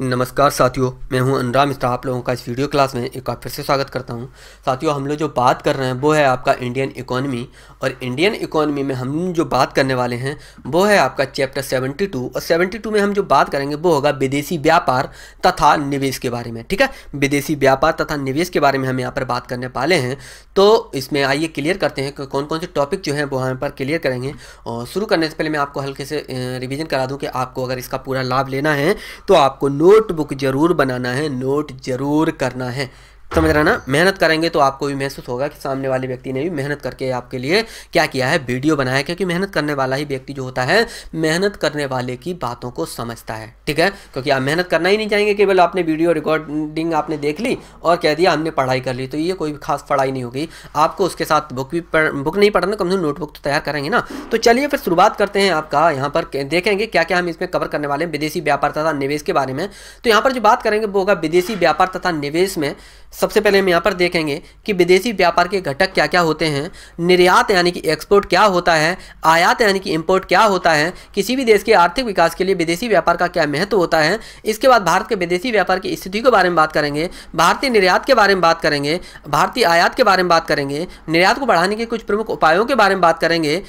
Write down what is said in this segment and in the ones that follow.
नमस्कार साथियों मैं हूं अनुराम मिश्रा आप लोगों का इस वीडियो क्लास में एक बार फिर से स्वागत करता हूं साथियों हम लोग जो बात कर रहे हैं वो है आपका इंडियन इकोनॉमी और इंडियन इकोनॉमी में हम जो बात करने वाले हैं वो है आपका चैप्टर 72 और 72 में हम जो बात करेंगे वो होगा विदेशी व्यापार तथा निवेश के बारे में ठीक है विदेशी व्यापार तथा निवेश के बारे में हम यहाँ पर बात करने वाले हैं तो इसमें आइए क्लियर करते हैं कौन कौन से टॉपिक जो हैं वो हम पर क्लियर करेंगे और शुरू करने से पहले मैं आपको हल्के से रिविज़न करा दूँ कि आपको अगर इसका पूरा लाभ लेना है तो आपको नोटबुक ज़रूर बनाना है नोट ज़रूर करना है समझ तो रहे ना मेहनत करेंगे तो आपको भी महसूस होगा कि सामने वाले व्यक्ति ने भी मेहनत करके आपके लिए क्या किया है वीडियो बनाया क्योंकि मेहनत करने वाला ही व्यक्ति जो होता है मेहनत करने वाले की बातों को समझता है ठीक है क्योंकि आप मेहनत करना ही नहीं चाहेंगे केवल आपने वीडियो रिकॉर्डिंग आपने देख ली और कह दिया हमने पढ़ाई कर ली तो ये कोई खास पढ़ाई नहीं होगी आपको उसके साथ बुक भी पढ़, बुक नहीं पढ़ना कम से कम नोटबुक तो तैयार करेंगे ना तो चलिए फिर शुरुआत करते हैं आपका यहाँ पर देखेंगे क्या क्या हम इसमें कवर करने वाले हैं विदेशी व्यापार तथा निवेश के बारे में तो यहाँ पर जो बात करेंगे वो होगा विदेशी व्यापार तथा निवेश में सबसे पहले हम यहाँ पर देखेंगे कि विदेशी व्यापार के घटक क्या क्या होते हैं निर्यात यानी कि एक्सपोर्ट क्या होता है आयात यानी कि इम्पोर्ट क्या होता है किसी भी देश के आर्थिक विकास के लिए विदेशी व्यापार का क्या महत्व होता है इसके बाद भारत के विदेशी व्यापार की स्थिति के बारे में बात करेंगे भारतीय निर्यात के बारे में बात करेंगे भारतीय आयात के बारे में बात करेंगे निर्यात को बढ़ाने के कुछ प्रमुख उपायों के बारे में बात करेंगे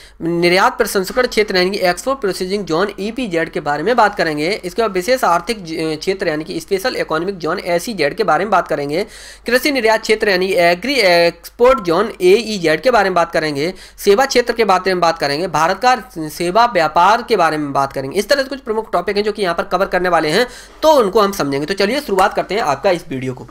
निर्यात प्रसंस्करण क्षेत्र यानी कि एक्सपोर्ट प्रोसेसिंग जोन ई के बारे में बात करेंगे इसके बाद विशेष आर्थिक क्षेत्र यानी कि स्पेशल इकोनॉमिक जोन ए के बारे में बात करेंगे कृषि निर्यात क्षेत्र यानी agri export zone A e के बारे में बात करेंगे सेवा क्षेत्र के बारे में बात करेंगे भारत का सेवा व्यापार के बारे में बात करेंगे इस तरह से कुछ प्रमुख टॉपिक हैं जो कि यहाँ पर कवर करने वाले हैं तो उनको हम समझेंगे तो चलिए शुरुआत करते हैं आपका इस वीडियो को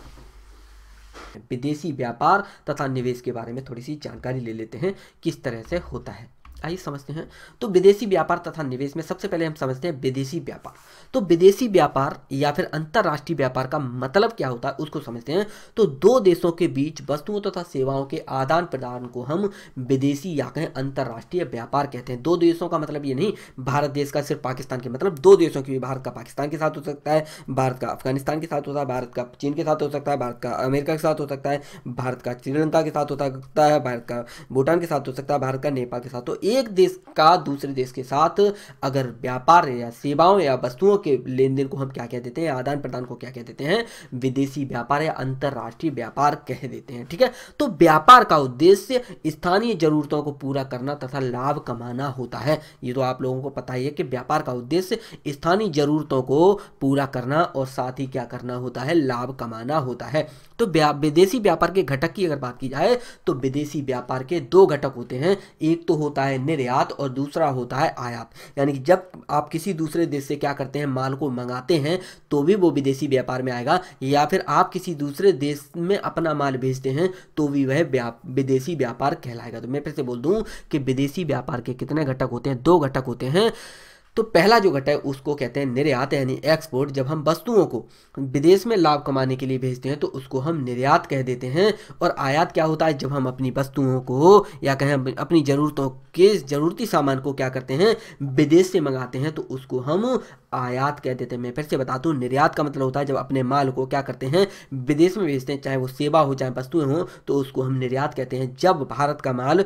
विदेशी व्यापार तथा निवेश के बारे में थोड़ी सी जानकारी ले लेते हैं किस तरह से होता है आइए समझते हैं तो विदेशी व्यापार तथा निवेश में सबसे पहले हम समझते हैं विदेशी व्यापार तो विदेशी व्यापार या फिर अंतर्राष्ट्रीय व्यापार का मतलब क्या होता है उसको समझते हैं तो दो देशों के बीच वस्तुओं तथा सेवाओं के आदान प्रदान को हम विदेशी या कहें अंतर्राष्ट्रीय व्यापार कहते हैं दो देशों का मतलब ये नहीं भारत देश का सिर्फ पाकिस्तान के मतलब दो देशों के भारत का पाकिस्तान के साथ हो सकता है भारत का अफगानिस्तान के साथ होता है भारत का चीन के साथ हो सकता है भारत का अमेरिका के साथ हो सकता है भारत का श्रीलंका के साथ हो सकता है भारत का भूटान के साथ हो सकता है भारत का नेपाल के साथ तो एक एक देश का दूसरे देश के साथ अगर व्यापार या सेवाओं या वस्तुओं के लेन देन को हम क्या कह देते हैं आदान प्रदान को क्या कह देते हैं विदेशी व्यापार या अंतर्राष्ट्रीय व्यापार कह देते हैं ठीक है तो व्यापार का उद्देश्य स्थानीय जरूरतों को पूरा करना तथा लाभ कमाना होता है ये तो आप लोगों को पता ही है कि व्यापार का उद्देश्य स्थानीय जरूरतों को पूरा करना और साथ ही क्या करना होता है लाभ कमाना होता है तो विदेशी व्यापार के घटक की अगर बात की जाए तो विदेशी व्यापार के दो घटक होते हैं एक तो होता है है निर्यात और दूसरा होता है आयात यानी कि जब आप किसी दूसरे देश से क्या करते हैं माल को मंगाते हैं तो भी वो विदेशी व्यापार में आएगा या फिर आप किसी दूसरे देश में अपना माल भेजते हैं तो भी वह विदेशी व्यापार कहलाएगा तो मैं फिर से बोल दूँ कि विदेशी व्यापार के कितने घटक होते हैं दो घटक होते हैं तो पहला जो घटा है उसको कहते हैं निर्यात यानी एक्सपोर्ट जब हम वस्तुओं को विदेश में लाभ कमाने के लिए भेजते हैं तो उसको हम निर्यात कह देते हैं और आयात क्या होता है जब हम अपनी वस्तुओं को या कहें अपनी ज़रूरतों के ज़रूरती सामान को क्या करते हैं विदेश से मंगाते हैं तो उसको हम आयात कह देते हैं मैं फिर से बता दूँ निर्यात का मतलब होता है जब अपने माल को क्या करते हैं विदेश में भेजते हैं चाहे वो सेवा हो चाहे वस्तुएं हों तो उसको हम निर्यात कहते हैं जब भारत का माल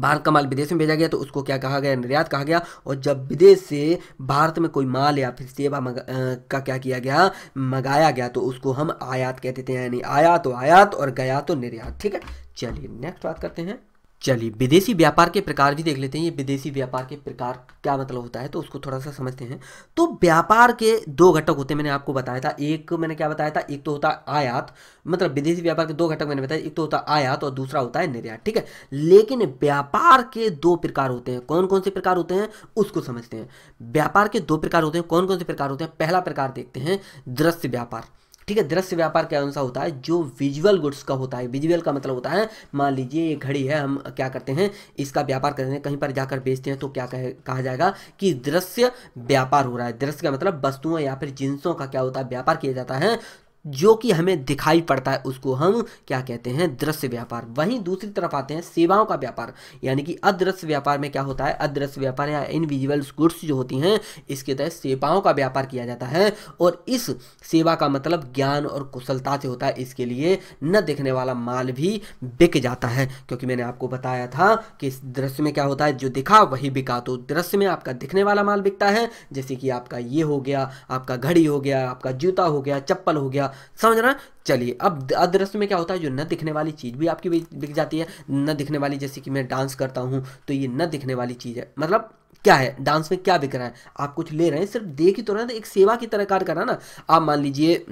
भारत का माल विदेश में भेजा गया तो उसको क्या कहा गया निर्यात कहा गया और जब विदेश से भारत में कोई माल या फिर सेवा का क्या किया गया मंगाया गया तो उसको हम आयात कहते थे यानी आया तो आयात और गया तो निर्यात ठीक है चलिए नेक्स्ट बात करते हैं चलिए विदेशी व्यापार के प्रकार भी देख लेते हैं ये विदेशी व्यापार के प्रकार क्या मतलब होता है तो उसको थोड़ा सा समझते हैं तो व्यापार के दो घटक होते हैं मैंने आपको बताया था एक मैंने क्या बताया था एक तो होता है आयात मतलब विदेशी व्यापार के दो घटक मैंने बताया एक तो होता है आयात और दूसरा होता है निर्यात ठीक है लेकिन व्यापार के दो प्रकार होते हैं कौन कौन से प्रकार होते हैं उसको समझते हैं व्यापार के दो प्रकार होते हैं कौन कौन से प्रकार होते हैं पहला प्रकार देखते हैं दृश्य व्यापार ठीक है दृश्य व्यापार क्या कौन सा होता है जो विजुअल गुड्स का होता है विजुअल का मतलब होता है मान लीजिए ये घड़ी है हम क्या करते हैं इसका व्यापार करते हैं कहीं पर जाकर बेचते हैं तो क्या कह, कहा जाएगा कि दृश्य व्यापार हो रहा है दृश्य का मतलब वस्तुओं या फिर जिन्सों का क्या होता है व्यापार किया जाता है जो कि हमें दिखाई पड़ता है उसको हम क्या कहते हैं दृश्य व्यापार वहीं दूसरी तरफ आते हैं सेवाओं का व्यापार यानी कि अदृश्य व्यापार में क्या होता है अदृश्य व्यापार या इनविजुअल्स गुड्स जो होती हैं इसके तहत सेवाओं का व्यापार किया जाता है और इस सेवा का मतलब ज्ञान और कुशलता से होता है इसके लिए न दिखने वाला माल भी बिक जाता है क्योंकि मैंने आपको बताया था कि इस दृश्य में क्या होता है जो दिखा वही बिका तो दृश्य में आपका दिखने वाला माल बिकता है जैसे कि आपका ये हो गया आपका घड़ी हो गया आपका जूता हो गया चप्पल हो गया समझ रहा चलिए अब अदृश्य में क्या होता है जो न दिखने वाली चीज़ भी आपकी दिख जाती है न दिखने वाली जैसे कि मैं डांस करता हूँ तो ये न दिखने वाली चीज़ है मतलब क्या है डांस में क्या बिक रहा है आप कुछ ले रहे हैं सिर्फ देख ही तो रहे हैं तो एक सेवा की तरह कार्य करना ना आप मान लीजिए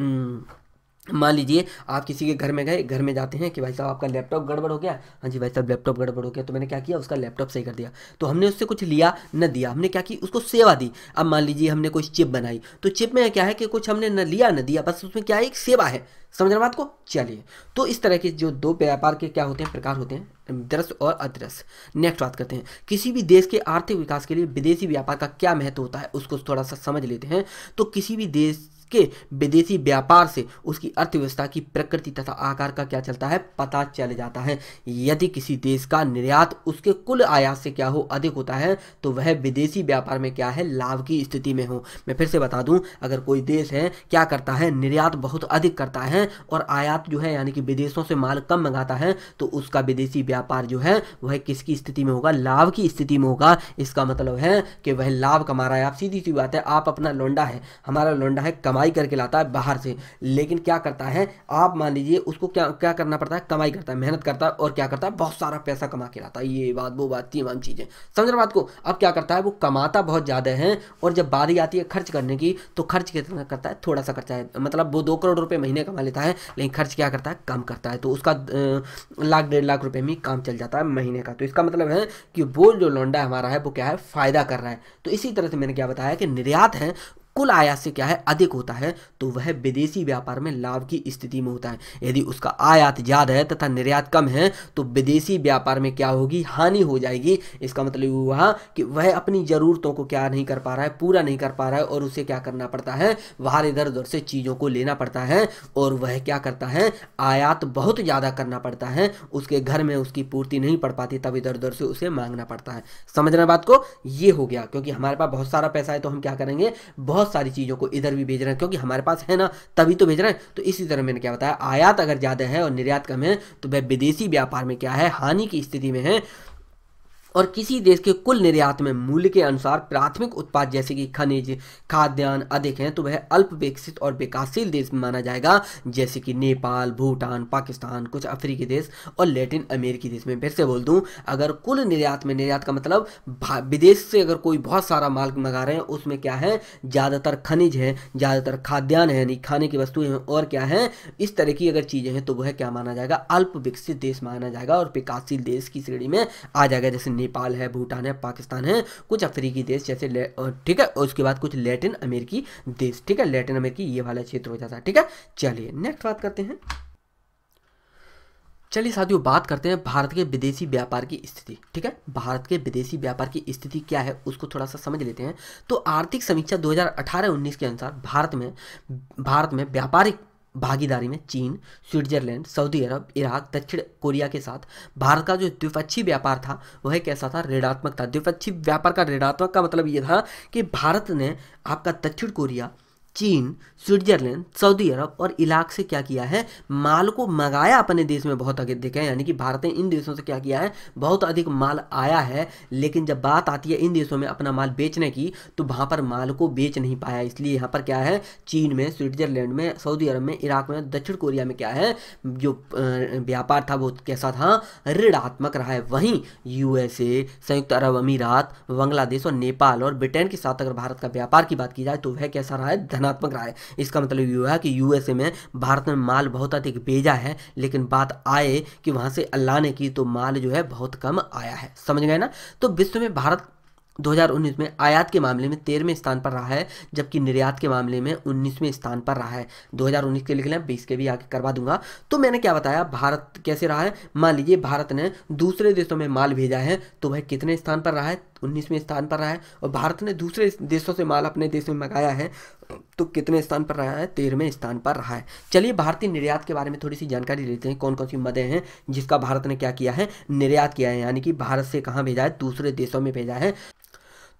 मान लीजिए आप किसी के घर में गए घर में जाते हैं कि भाई साहब आपका लैपटॉप गड़बड़ हो गया हाँ जी भाई साहब लैपटॉप गड़बड़ हो गया तो मैंने क्या किया उसका लैपटॉप सही कर दिया तो हमने उससे कुछ लिया न दिया हमने क्या की उसको सेवा दी अब मान लीजिए हमने कोई चिप बनाई तो चिप में क्या है कि कुछ हमने न लिया न दिया बस उसमें क्या है एक सेवा है समझ रहे बात को चलिए तो इस तरह के जो दो व्यापार के क्या होते हैं प्रकार होते हैं दृश्य और अदृश्य नेक्स्ट बात करते हैं किसी भी देश के आर्थिक विकास के लिए विदेशी व्यापार का क्या महत्व होता है उसको थोड़ा सा समझ लेते हैं तो किसी भी देश के विदेशी व्यापार से उसकी अर्थव्यवस्था की प्रकृति तथा आकार का क्या चलता है पता चल जाता है यदि किसी देश का निर्यात उसके कुल आयात से क्या हो अधिक होता है तो वह विदेशी व्यापार में क्या है लाभ की स्थिति में हो मैं फिर से बता दूं अगर कोई देश है क्या करता है निर्यात बहुत अधिक करता है और आयात जो है यानी कि विदेशों से माल कम मंगाता है तो उसका विदेशी व्यापार जो है वह किसकी स्थिति में होगा लाभ की स्थिति में होगा इसका मतलब है कि वह लाभ कमा रहा है आप सीधी सी बात है आप अपना लौंडा है हमारा लौंडा है कमाई कमाई करके लाता है बाहर से लेकिन क्या करता है आप मान लीजिए उसको क्या क्या करना पड़ता है कमाई करता है मेहनत करता है और क्या करता है बहुत सारा पैसा कमा के लाता है ये बात वो बात तीन चीज़ें समझ रहे बात को अब क्या करता है वो कमाता बहुत ज़्यादा है और जब बारी आती है खर्च करने की तो खर्च कितना करता है थोड़ा सा खर्चा है मतलब वो दो करोड़ रुपये महीने कमा लेता है लेकिन खर्च क्या करता है कम करता है तो उसका लाख डेढ़ लाख रुपये में काम चल जाता है महीने का तो इसका मतलब है कि वो जो लौंडा हमारा है वो क्या है फ़ायदा कर रहा है तो इसी तरह से मैंने क्या बताया कि निर्यात है कुल आयात से क्या है अधिक होता है तो वह विदेशी व्यापार में लाभ की स्थिति में होता है यदि उसका आयात ज़्यादा है तथा निर्यात कम है तो विदेशी व्यापार में क्या होगी हानि हो जाएगी इसका मतलब हुआ कि वह अपनी ज़रूरतों को क्या नहीं कर पा रहा है पूरा नहीं कर पा रहा है और उसे क्या करना पड़ता है बाहर इधर उधर से चीज़ों को लेना पड़ता है और वह क्या करता है आयात बहुत ज़्यादा करना पड़ता है उसके घर में उसकी पूर्ति नहीं पड़ पाती तब इधर उधर से उसे मांगना पड़ता है समझना बात को यह हो गया क्योंकि हमारे पास बहुत सारा पैसा है तो हम क्या करेंगे बहुत बहुत सारी चीज़ों को इधर भी भेज रहे हैं क्योंकि हमारे पास है ना तभी तो भेज रहे हैं तो इसी तरह मैंने क्या बताया आयात अगर ज़्यादा है और निर्यात कम है तो वह विदेशी व्यापार में क्या है हानि की स्थिति में है और किसी देश के कुल निर्यात में मूल्य के अनुसार प्राथमिक उत्पाद जैसे कि खनिज खाद्यान्न अधिक हैं तो वह अल्प विकसित और विकासशील देश में माना जाएगा जैसे कि नेपाल भूटान पाकिस्तान कुछ अफ्रीकी देश और लैटिन अमेरिकी देश में फिर से बोल दूं अगर कुल निर्यात में निर्यात का मतलब विदेश से अगर कोई बहुत सारा माल मंगा रहे हैं उसमें क्या है ज़्यादातर खनिज है ज़्यादातर खाद्यान्न है यानी खाने की वस्तुएं हैं और क्या है इस तरह की अगर चीज़ें हैं तो वह क्या माना जाएगा अल्प विकसित देश माना जाएगा और विकासशील देश की श्रेणी में आ जाएगा जैसे नेपाल है भूटान है पाकिस्तान है कुछ अफ्रीकी देश जैसे ठीक है उसके बाद कुछ लैटिन अमेरिकी देश ठीक है लैटिन अमेरिकी ये वाला क्षेत्र हो जाता है ठीक है चलिए नेक्स्ट बात करते हैं चलिए साथियों बात करते हैं भारत के विदेशी व्यापार की स्थिति ठीक है भारत के विदेशी व्यापार की स्थिति क्या है उसको थोड़ा सा समझ लेते हैं तो आर्थिक समीक्षा 2018-19 के अनुसार भारत में भारत में व्यापारिक भागीदारी में चीन स्विट्जरलैंड सऊदी अरब इराक दक्षिण कोरिया के साथ भारत का जो द्विपक्षीय व्यापार था वह कैसा था ऋणात्मक था द्विपक्षीय व्यापार का ऋणात्मक का मतलब ये था कि भारत ने आपका दक्षिण कोरिया चीन स्विट्जरलैंड सऊदी अरब और इलाक से क्या किया है माल को मंगाया अपने देश में बहुत अधिक देखें यानी कि भारत ने इन देशों से क्या किया है बहुत अधिक माल आया है लेकिन जब बात आती है इन देशों में अपना माल बेचने की तो वहाँ पर माल को बेच नहीं पाया इसलिए यहाँ पर क्या है चीन में स्विट्जरलैंड में सऊदी अरब में इराक में दक्षिण कोरिया में क्या है जो व्यापार था वो कैसा था हाँ, ऋणात्मक रहा है वहीं यूएसए संयुक्त अरब अमीरात बांग्लादेश और नेपाल और ब्रिटेन के साथ अगर भारत का व्यापार की बात की जाए तो वह कैसा रहा है धन धनात्मक रहा है इसका मतलब यह है कि यूएसए में भारत में माल बहुत अधिक भेजा है लेकिन बात आए कि वहां से अल्लाह ने की तो माल जो है बहुत कम आया है समझ गए ना तो विश्व में भारत 2019 में आयात के मामले में तेरहवें स्थान पर रहा है जबकि निर्यात के मामले में उन्नीसवें स्थान पर रहा है 2019 के लिख लें बीस के भी आगे करवा दूंगा तो मैंने क्या बताया भारत कैसे रहा है मान लीजिए भारत ने दूसरे देशों में माल भेजा है तो वह कितने स्थान पर रहा है उन्नीसवें स्थान पर रहा है और भारत ने दूसरे देशों से माल अपने देश में मंगाया है तो कितने स्थान पर रहा है तेरहवें स्थान पर रहा है चलिए भारतीय निर्यात के बारे में थोड़ी सी जानकारी लेते हैं कौन कौन सी मदें हैं जिसका भारत ने क्या किया है निर्यात किया है यानी कि भारत से कहाँ भेजा है दूसरे देशों में भेजा है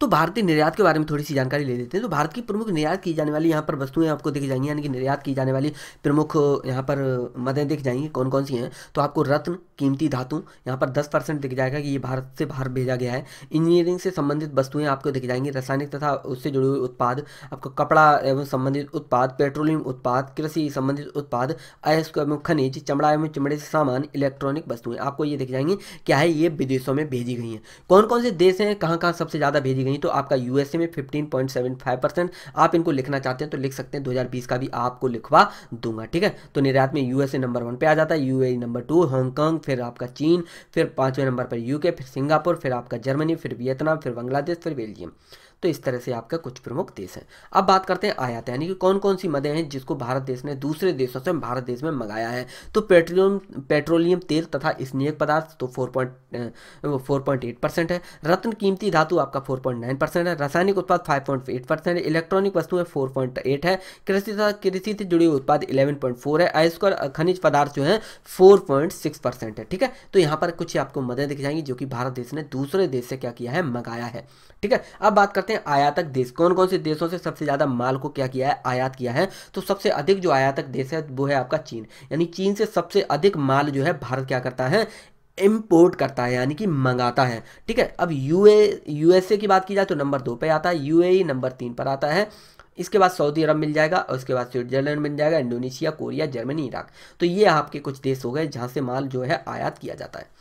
तो भारतीय निर्यात के बारे में थोड़ी सी जानकारी ले लेते हैं तो भारत की प्रमुख निर्यात की जाने वाली यहाँ पर वस्तुएं आपको देखी जाएंगी यानी कि निर्यात की जाने वाली प्रमुख यहाँ पर मदें देखी जाएंगी कौन कौन सी हैं तो आपको रत्न कीमती धातु यहाँ पर दस परसेंट दिख जाएगा कि ये भारत से बाहर भेजा गया है इंजीनियरिंग से संबंधित वस्तुएं आपको दिख जाएंगी रासायनिक तथा उससे जुड़े हुए उत्पाद आपको कपड़ा एवं संबंधित उत्पाद पेट्रोलियम उत्पाद कृषि संबंधित उत्पाद अयस्क एवं खनिज चमड़ा एवं चमड़े से सामान इलेक्ट्रॉनिक वस्तुएं आपको ये दिख जाएंगी क्या है ये विदेशों में भेजी गई हैं कौन कौन से देश हैं कहाँ कहाँ सबसे ज़्यादा भेजी गई नहीं तो आपका यूएसए में 15.75 परसेंट आप इनको लिखना चाहते हैं तो लिख सकते हैं 2020 का भी आपको लिखवा दूंगा ठीक है तो निर्यात में यूएसए नंबर वन पे आ जाता है यूएई नंबर टू हांगकॉन्ग फिर आपका चीन फिर पांचवें नंबर पर यूके फिर सिंगापुर फिर आपका जर्मनी फिर वियतनाम फिर बांग्लादेश फिर बेल्जियम तो इस तरह से आपका कुछ प्रमुख देश है अब बात करते हैं आयात यानी कि कौन कौन सी मदें हैं जिसको भारत देश ने दूसरे देशों से भारत देश में मंगाया है तो पेट्रोलियम पेट्रोलियम तेल तथा स्नेहक पदार्थ तो फोर पॉइंट एट परसेंट है रत्न कीमती धातु आपका फोर पॉइंट नाइन परसेंट है रासायनिक उत्पाद फाइव पॉइंट एट परसेंट है इलेक्ट्रॉनिक वस्तुएं फोर पॉइंट एट है कृषि तथा कृषि से जुड़े उत्पाद इलेवन पॉइंट फोर है आयुष्कर खनिज पदार्थ जो है फोर पॉइंट सिक्स परसेंट है ठीक है तो यहाँ पर कुछ आपको मदें दिख जाएंगी जो कि भारत देश ने दूसरे देश से क्या किया है मंगाया है ठीक है अब बात करते हैं हैं आयातक देश कौन कौन से देशों से सबसे ज़्यादा माल को क्या किया है आयात किया है तो सबसे अधिक जो आयातक देश है वो है आपका चीन यानी चीन से सबसे अधिक माल जो है भारत क्या करता है इम्पोर्ट करता है यानी कि मंगाता है ठीक है अब यूए यूएसए की बात की जाए तो नंबर दो पे आता है यूएई नंबर तीन पर आता है इसके बाद सऊदी अरब मिल जाएगा और उसके बाद स्विट्जरलैंड मिल जाएगा इंडोनेशिया कोरिया जर्मनी इराक तो ये आपके कुछ देश हो गए जहाँ से माल जो है आयात किया जाता है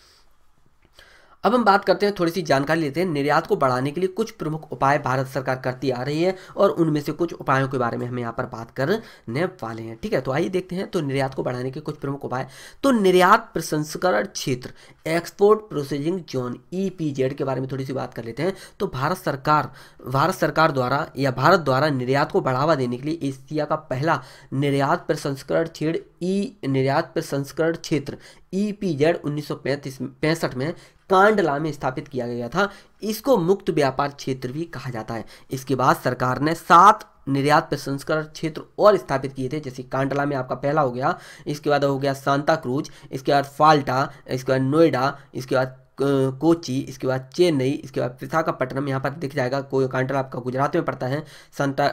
अब हम बात करते हैं थोड़ी सी जानकारी लेते हैं निर्यात को बढ़ाने के लिए कुछ प्रमुख उपाय भारत सरकार करती आ रही है और उनमें से कुछ उपायों के बारे में हम यहाँ पर बात करने वाले हैं ठीक है तो आइए देखते हैं तो निर्यात को बढ़ाने के कुछ प्रमुख उपाय तो निर्यात प्रसंस्करण क्षेत्र एक्सपोर्ट प्रोसेसिंग जोन ई के बारे में थोड़ी सी बात कर लेते हैं तो भारत सरकार भारत सरकार द्वारा या भारत द्वारा निर्यात को बढ़ावा देने के लिए एशिया का पहला निर्यात प्रसंस्करण क्षेत्र ई निर्यात प्रसंस्करण क्षेत्र ई पी जेड उन्नीस में कांडला में स्थापित किया गया था इसको मुक्त व्यापार क्षेत्र भी कहा जाता है इसके बाद सरकार ने सात निर्यात प्रसंस्करण क्षेत्र और स्थापित किए थे जैसे कांडला में आपका पहला हो गया इसके बाद हो गया सांता क्रूज इसके बाद फाल्टा इसके बाद नोएडा इसके बाद कोची इसके बाद चेन्नई इसके बाद विशाखापट्टनम यहाँ पर दिख जाएगा कांटल आपका गुजरात में पड़ता है संता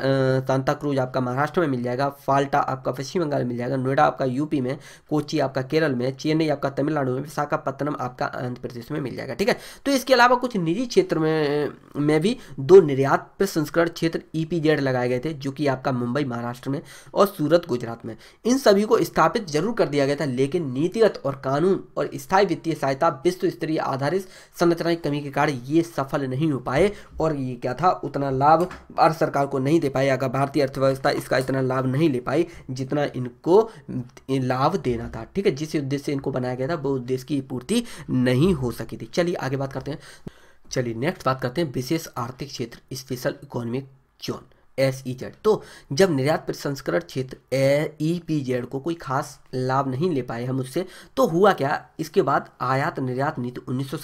सांता क्रूज आपका महाराष्ट्र में मिल जाएगा फाल्टा आपका पश्चिम बंगाल में मिल जाएगा नोएडा आपका यूपी में कोची आपका केरल में चेन्नई आपका तमिलनाडु में विशाखापट्टनम आपका आंध्र प्रदेश में मिल जाएगा ठीक है तो इसके अलावा कुछ निजी क्षेत्र में में भी दो निर्यात प्रसंस्करण क्षेत्र ई e लगाए गए थे जो कि आपका मुंबई महाराष्ट्र में और सूरत गुजरात में इन सभी को स्थापित जरूर कर दिया गया था लेकिन नीतिगत और कानून और स्थायी वित्तीय सहायता विश्व स्तरीय आधारित संरचना की कमी के कारण ये सफल नहीं हो पाए और ये क्या था उतना लाभ भारत सरकार को नहीं दे पाए अगर भारतीय अर्थव्यवस्था इसका इतना लाभ नहीं ले पाई जितना इनको लाभ देना था ठीक है जिस उद्देश्य से इनको बनाया गया था वो उद्देश्य की पूर्ति नहीं हो सकी थी चलिए आगे बात करते हैं चलिए नेक्स्ट बात करते हैं विशेष आर्थिक क्षेत्र special economic zone S E Z तो जब निर्यात प्रसंस्करण क्षेत्र ई पी जेड को कोई खास लाभ नहीं ले पाए हम उससे तो हुआ क्या इसके बाद आयात निर्यात नीति उन्नीस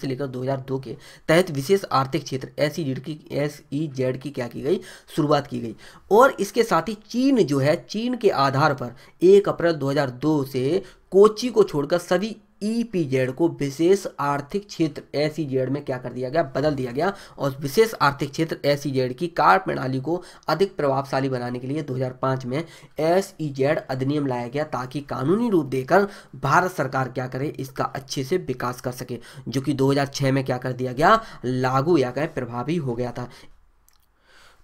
से लेकर 2002 के तहत विशेष आर्थिक क्षेत्र एस ई जेड की एस ई जेड की क्या की गई शुरुआत की गई और इसके साथ ही चीन जो है चीन के आधार पर एक अप्रैल 2002 से कोची को छोड़कर सभी ईपीजेड e को विशेष आर्थिक क्षेत्र एसीजेड e में क्या कर दिया गया बदल दिया गया और विशेष आर्थिक क्षेत्र एसीजेड e की कार्य प्रणाली को अधिक प्रभावशाली बनाने के लिए 2005 में एसईजेड अधिनियम लाया गया ताकि कानूनी रूप देकर भारत सरकार क्या करे इसका अच्छे से विकास कर सके जो कि 2006 में क्या कर दिया गया लागू या गया प्रभावी हो गया था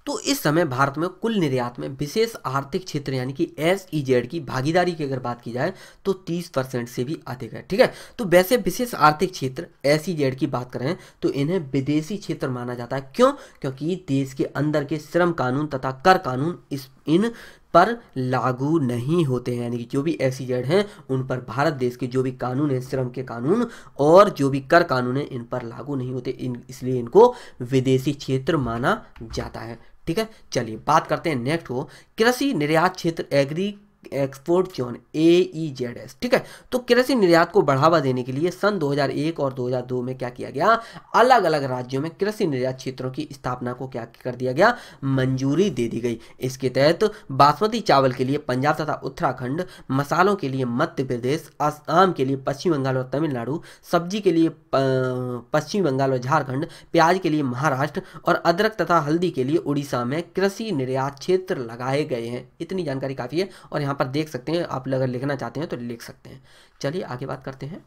तो इस समय भारत में कुल निर्यात में विशेष आर्थिक क्षेत्र यानी कि एस ई जेड की भागीदारी की अगर बात की जाए तो 30 परसेंट से भी अधिक है ठीक है तो वैसे विशेष आर्थिक क्षेत्र एस ई जेड की बात करें तो इन्हें विदेशी क्षेत्र माना जाता है क्यों क्योंकि देश के अंदर के श्रम कानून तथा कर कानून इस इन पर लागू नहीं होते हैं यानी कि जो भी एस e हैं उन पर भारत देश के जो भी कानून हैं श्रम के कानून और जो भी कर कानून हैं इन पर लागू नहीं होते इन इसलिए इनको विदेशी क्षेत्र माना जाता है ठीक है चलिए बात करते हैं नेक्स्ट वो कृषि निर्यात क्षेत्र agri export zone A E Z S ठीक है तो कृषि निर्यात को बढ़ावा देने के लिए सन 2001 और 2002 में क्या किया गया अलग अलग राज्यों में कृषि निर्यात क्षेत्रों की स्थापना को क्या कर दिया गया मंजूरी दे दी गई इसके तहत बासमती चावल के लिए पंजाब तथा उत्तराखंड मसालों के लिए मध्य प्रदेश आसाम के लिए पश्चिम बंगाल और तमिलनाडु सब्जी के लिए पश्चिम बंगाल और झारखंड प्याज के लिए महाराष्ट्र और अदरक तथा हल्दी के लिए उड़ीसा में कृषि निर्यात क्षेत्र लगाए गए हैं इतनी जानकारी काफ़ी है और यहाँ यहाँ पर देख सकते हैं आप अगर लिखना चाहते हैं तो लिख सकते हैं चलिए आगे बात करते हैं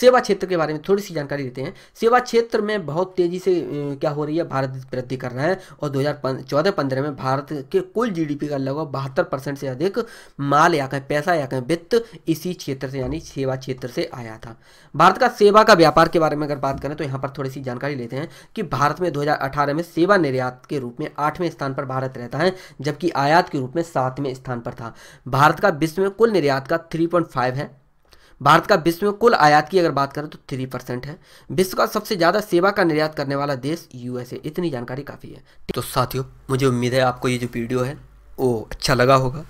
सेवा क्षेत्र के बारे में थोड़ी सी जानकारी देते हैं सेवा क्षेत्र में बहुत तेज़ी से क्या हो रही है भारत वृद्धि कर रहा है और दो हज़ार में भारत के कुल जीडीपी का लगभग बहत्तर से अधिक माल या कहें पैसा या कहें वित्त इसी क्षेत्र से यानी सेवा क्षेत्र से आया था भारत का सेवा का व्यापार के बारे में अगर बात करें तो यहाँ पर थोड़ी सी जानकारी लेते हैं कि भारत में 2018 में सेवा निर्यात के रूप में आठवें स्थान पर भारत रहता है जबकि आयात के रूप में सातवें स्थान पर था भारत का विश्व में कुल निर्यात का 3.5 है भारत का विश्व में कुल आयात की अगर बात करें तो थ्री परसेंट है विश्व का सबसे ज़्यादा सेवा का निर्यात करने वाला देश यूएसए इतनी जानकारी काफ़ी है तो साथियों मुझे उम्मीद है आपको ये जो वीडियो है वो अच्छा लगा होगा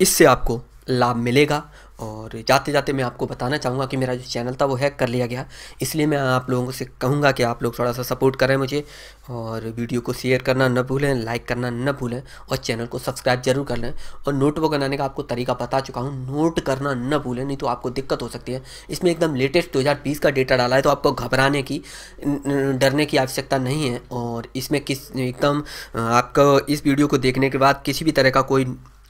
इससे आपको लाभ मिलेगा और जाते जाते मैं आपको बताना चाहूँगा कि मेरा जो चैनल था वो हैक कर लिया गया इसलिए मैं आप लोगों से कहूँगा कि आप लोग थोड़ा सा सपोर्ट करें मुझे और वीडियो को शेयर करना न भूलें लाइक करना न भूलें और चैनल को सब्सक्राइब जरूर कर लें और नोट वो बनाने का आपको तरीका बता चुका हूँ नोट करना न भूलें नहीं तो आपको दिक्कत हो सकती है इसमें एकदम लेटेस्ट दो का डेटा डाला है तो आपको घबराने की डरने की आवश्यकता नहीं है और इसमें किस एकदम आपको इस वीडियो को देखने के बाद किसी भी तरह का कोई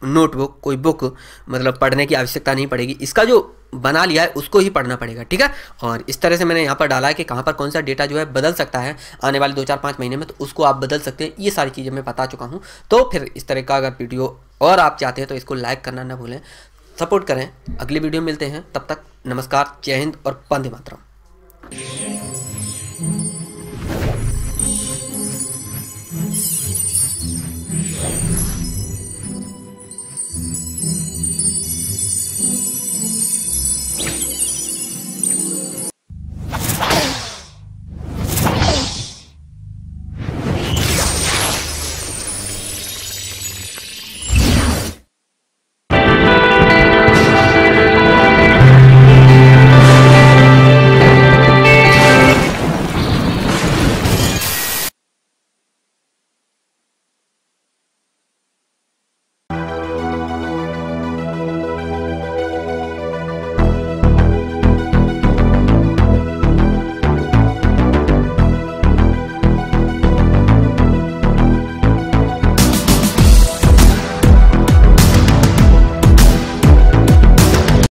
नोटबुक कोई बुक मतलब पढ़ने की आवश्यकता नहीं पड़ेगी इसका जो बना लिया है उसको ही पढ़ना पड़ेगा ठीक है और इस तरह से मैंने यहाँ पर डाला है कि कहाँ पर कौन सा डेटा जो है बदल सकता है आने वाले दो चार पाँच महीने में तो उसको आप बदल सकते हैं ये सारी चीज़ें मैं बता चुका हूँ तो फिर इस तरह का अगर वीडियो और आप चाहते हैं तो इसको लाइक करना ना भूलें सपोर्ट करें अगली वीडियो मिलते हैं तब तक नमस्कार जय हिंद और पंद मातरम